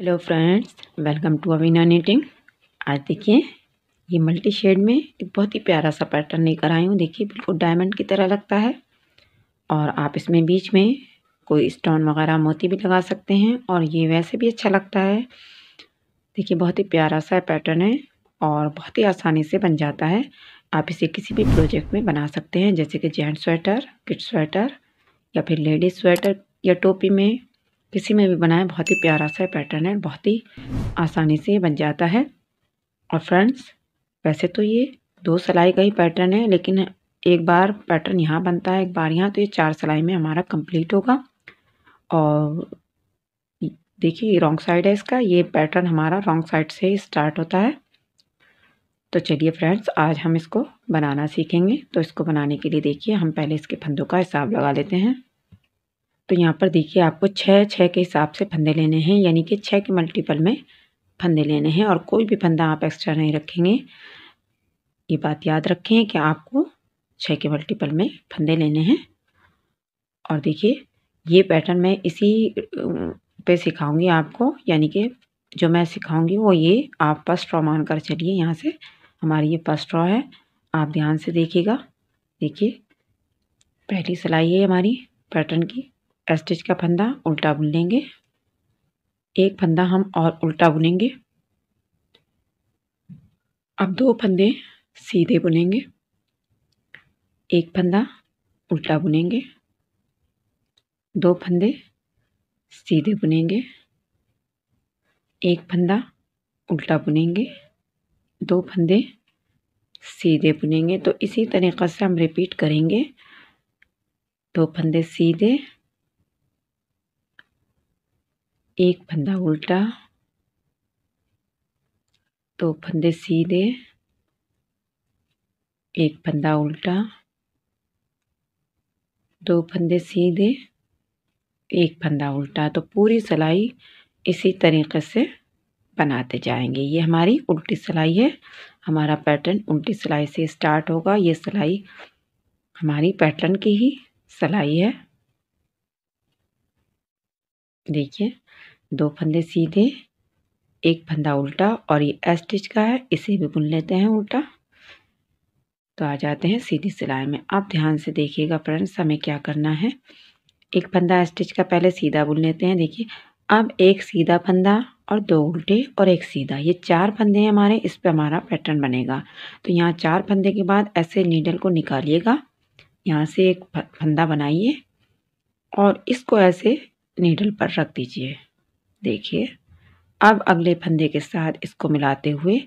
hello friends welcome to Avina knitting आज देखिए ये मल्टी शेड में एक बहुत ही प्यारा सा पैटर्न लेकर आई हूँ देखिए बिल्कुल डायमंड की तरह लगता है और आप इसमें बीच में कोई स्टोन वगैरह मोती भी लगा सकते हैं और ये वैसे भी अच्छा लगता है देखिए बहुत ही प्यारा सा पैटर्न है और बहुत ही आसानी से बन जाता है आप इसे किसी भी प्रोजेक्ट में बना सकते हैं जैसे कि जेंट्स स्वेटर किड स्वेटर या फिर लेडीज़ स्वेटर या टोपी में किसी में भी बनाएं बहुत ही प्यारा सा पैटर्न है बहुत ही आसानी से बन जाता है और फ्रेंड्स वैसे तो ये दो सिलाई का ही पैटर्न है लेकिन एक बार पैटर्न यहाँ बनता है एक बार यहाँ तो ये चार सिलाई में हमारा कंप्लीट होगा और देखिए रॉन्ग साइड है इसका ये पैटर्न हमारा रॉन्ग साइड से स्टार्ट होता है तो चलिए फ्रेंड्स आज हम इसको बनाना सीखेंगे तो इसको बनाने के लिए देखिए हम पहले इसके फंदों का हिसाब लगा लेते हैं तो यहाँ पर देखिए आपको छः छः के हिसाब से फंदे लेने हैं यानी कि छः के मल्टीपल में फंदे लेने हैं और कोई भी फंदा आप एक्स्ट्रा नहीं रखेंगे ये बात याद रखें कि आपको छः के मल्टीपल में फंदे लेने हैं और देखिए ये पैटर्न मैं इसी पे सिखाऊंगी आपको यानी कि जो मैं सिखाऊंगी वो ये आप फर्स्ट ड्रॉ मान कर चलिए यहाँ से हमारी ये फर्स्ट ड्रॉ है आप ध्यान से देखिएगा देखिए पहली सिलाई है हमारी पैटर्न की स्टिच का फंदा उल्टा बुन लेंगे एक फंदा हम और उल्टा बुनेंगे अब दो फंदे सीधे बुनेंगे एक फंदा उल्टा बुनेंगे दो फंदे सीधे बुनेंगे एक फंदा उल्टा बुनेंगे दो फंदे सीधे बुनेंगे तो इसी तरीक़ा से हम रिपीट करेंगे दो फंदे सीधे एक फंदा उल्टा दो फंदे सीधे एक फंदा उल्टा दो फंदे सीधे एक फंदा उल्टा तो पूरी सिलाई इसी तरीके से बनाते जाएंगे ये हमारी उल्टी सिलाई है हमारा पैटर्न उल्टी सिलाई से स्टार्ट होगा ये सिलाई हमारी पैटर्न की ही सिलाई है देखिए दो फंदे सीधे एक फंदा उल्टा और ये एस स्टिच का है इसे भी बुन लेते हैं उल्टा तो आ जाते हैं सीधी सिलाई में आप ध्यान से देखिएगा फ्रेंड्स हमें क्या करना है एक फंदा स्टिच का पहले सीधा बुन लेते हैं देखिए अब एक सीधा फंदा और दो उल्टे और एक सीधा ये चार फंदे हैं हमारे इस पर हमारा पैटर्न बनेगा तो यहाँ चार फंदे के बाद ऐसे नीडल को निकालिएगा यहाँ से एक फंदा बनाइए और इसको ऐसे नीडल पर रख दीजिए देखिए अब अगले फंदे के साथ इसको मिलाते हुए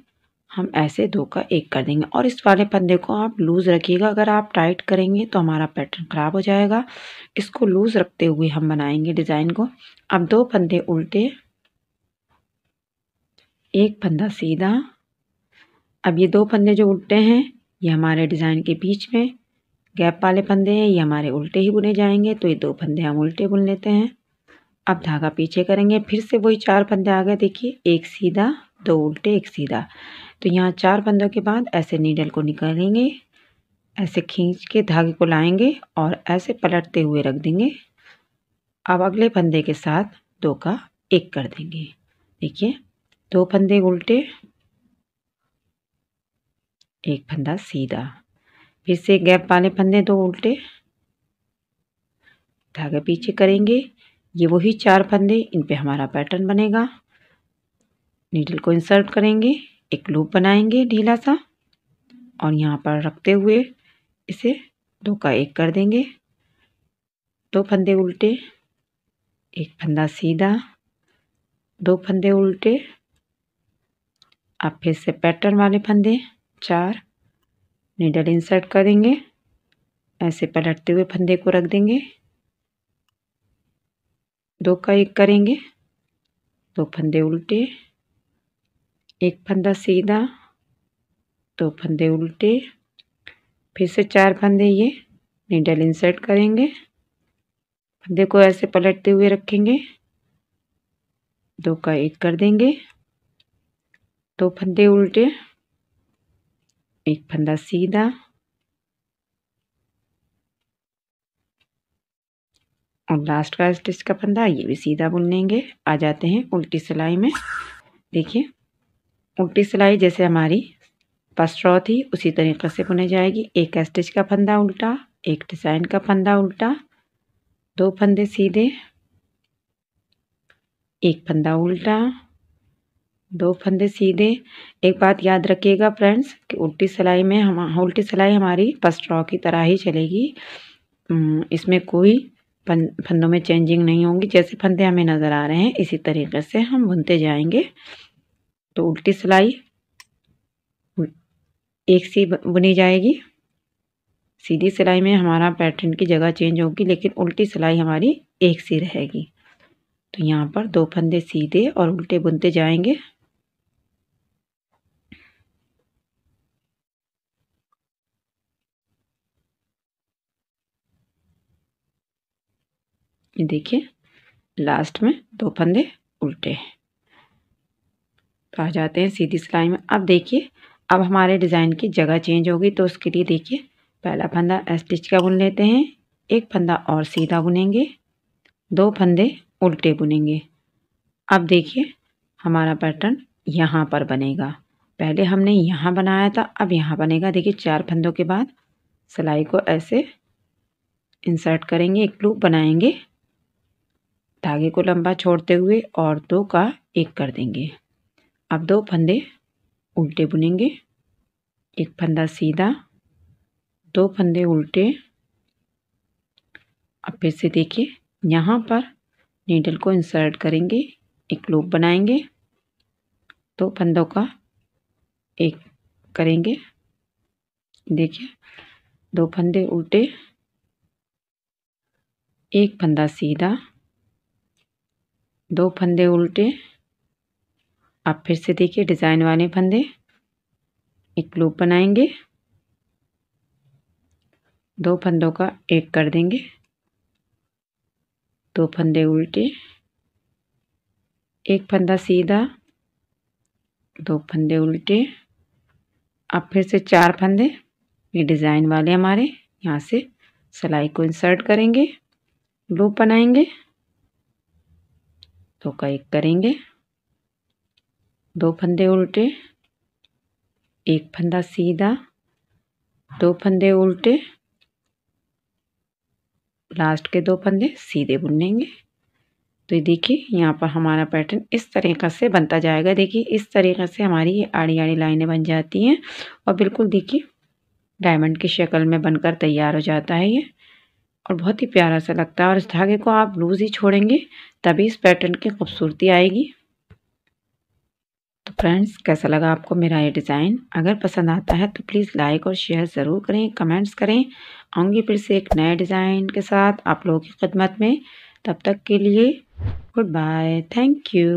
हम ऐसे दो का एक कर देंगे और इस वाले फंदे को आप लूज़ रखिएगा अगर आप टाइट करेंगे तो हमारा पैटर्न ख़राब हो जाएगा इसको लूज़ रखते हुए हम बनाएंगे डिज़ाइन को अब दो फंदे उल्टे एक फंदा सीधा अब ये दो फंदे जो उल्टे हैं ये हमारे डिज़ाइन के बीच में गैप वाले फंदे हैं ये हमारे उल्टे ही बुने जाएंगे तो ये दो फंदे हम उल्टे बुन लेते हैं अब धागा पीछे करेंगे फिर से वही चार फंदे आ गए देखिए एक सीधा दो उल्टे एक सीधा तो यहाँ चार फंदों के बाद ऐसे नीडल को निकालेंगे ऐसे खींच के धागे को लाएंगे और ऐसे पलटते हुए रख देंगे अब अगले फंदे के साथ दो का एक कर देंगे देखिए दो फंदे उल्टे एक फंदा सीधा फिर से गैप वाले फंदे दो उल्टे धागे पीछे करेंगे ये वही चार फंदे इन पे हमारा पैटर्न बनेगा नीडल को इंसर्ट करेंगे एक लूप बनाएंगे ढीला सा और यहाँ पर रखते हुए इसे दो का एक कर देंगे दो फंदे उल्टे एक फंदा सीधा दो फंदे उल्टे आप फिर से पैटर्न वाले फंदे चार नीडल इंसर्ट करेंगे ऐसे पलटते हुए फंदे को रख देंगे दो का एक करेंगे दो फंदे उल्टे एक फंदा सीधा दो फंदे उल्टे फिर से चार फंदे ये नीडल इंसर्ट करेंगे फंदे को ऐसे पलटते हुए रखेंगे दो का एक कर देंगे दो फंदे उल्टे एक फंदा सीधा और लास्ट का स्टिच का फंदा ये भी सीधा बुन लेंगे आ जाते हैं उल्टी सिलाई में देखिए उल्टी सिलाई जैसे हमारी फर्स्ट रॉ थी उसी तरीके से बुने जाएगी एक स्टिच का फंदा उल्टा एक डिज़ाइन का फंदा उल्टा दो फंदे सीधे एक फंदा उल्टा दो फंदे सीधे एक बात याद रखिएगा फ्रेंड्स कि उल्टी सिलाई में हम उल्टी सिलाई हमारी फर्स्ट रॉ की तरह ही चलेगी इसमें कोई फन फंदों में चेंजिंग नहीं होंगी जैसे फंदे हमें नज़र आ रहे हैं इसी तरीके से हम बुनते जाएंगे तो उल्टी सिलाई एक सी बुनी जाएगी सीधी सिलाई में हमारा पैटर्न की जगह चेंज होगी लेकिन उल्टी सिलाई हमारी एक सी रहेगी तो यहाँ पर दो फंदे सीधे और उल्टे बुनते जाएंगे ये देखिए लास्ट में दो फंदे उल्टे हैं तो आ जाते हैं सीधी सिलाई में अब देखिए अब हमारे डिज़ाइन की जगह चेंज होगी तो उसके लिए देखिए पहला फंदा स्टिच का बुन लेते हैं एक फंदा और सीधा बुनेंगे दो फंदे उल्टे बुनेंगे अब देखिए हमारा पैटर्न यहाँ पर बनेगा पहले हमने यहाँ बनाया था अब यहाँ बनेगा देखिए चार फंदों के बाद सिलाई को ऐसे इंसर्ट करेंगे एक लूप बनाएंगे धागे को लंबा छोड़ते हुए और दो का एक कर देंगे अब दो फंदे उल्टे बुनेंगे एक फंदा सीधा दो फंदे उल्टे अब फिर से देखिए यहाँ पर नीडल को इंसर्ट करेंगे एक लूप बनाएंगे दो फंदों का एक करेंगे देखिए दो फंदे उल्टे एक फंदा सीधा दो फंदे उल्टे आप फिर से देखिए डिज़ाइन वाले फंदे एक लूप बनाएंगे दो फंदों का एक कर देंगे दो फंदे उल्टे एक फंदा सीधा दो फंदे उल्टे अब फिर से चार फंदे ये डिज़ाइन वाले हमारे यहाँ से सिलाई को इंसर्ट करेंगे लूप बनाएंगे तो का एक करेंगे दो फंदे उल्टे एक फंदा सीधा दो फंदे उल्टे लास्ट के दो फंदे सीधे बुनेंगे तो ये देखिए यहाँ पर हमारा पैटर्न इस तरीक़ा से बनता जाएगा देखिए इस तरीक़े से हमारी ये आड़ी आड़ी लाइनें बन जाती हैं और बिल्कुल देखिए डायमंड की शक्ल में बनकर तैयार हो जाता है ये और बहुत ही प्यारा सा लगता है और इस धागे को आप लूज़ ही छोड़ेंगे तभी इस पैटर्न की खूबसूरती आएगी तो फ्रेंड्स कैसा लगा आपको मेरा ये डिज़ाइन अगर पसंद आता है तो प्लीज़ लाइक और शेयर ज़रूर करें कमेंट्स करें आऊँगी फिर से एक नए डिज़ाइन के साथ आप लोगों की खिदमत में तब तक के लिए गुड बाय थैंक यू